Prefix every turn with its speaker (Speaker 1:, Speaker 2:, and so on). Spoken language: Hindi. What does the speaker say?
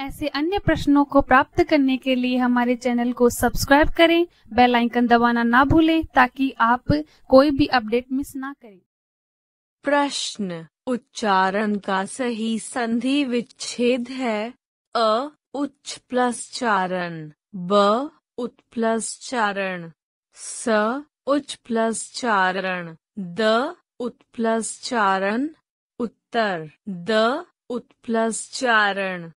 Speaker 1: ऐसे अन्य प्रश्नों को प्राप्त करने के लिए हमारे चैनल को सब्सक्राइब करें बेल आइकन दबाना ना भूलें ताकि आप कोई भी अपडेट मिस ना करें
Speaker 2: प्रश्न उच्चारण का सही संधि विच्छेद है अ उच्च प्लस चारण ब उच्च प्लस चारण स उच्च प्लस चारण द उत प्लस चारण उत्तर द उत प्लस चारण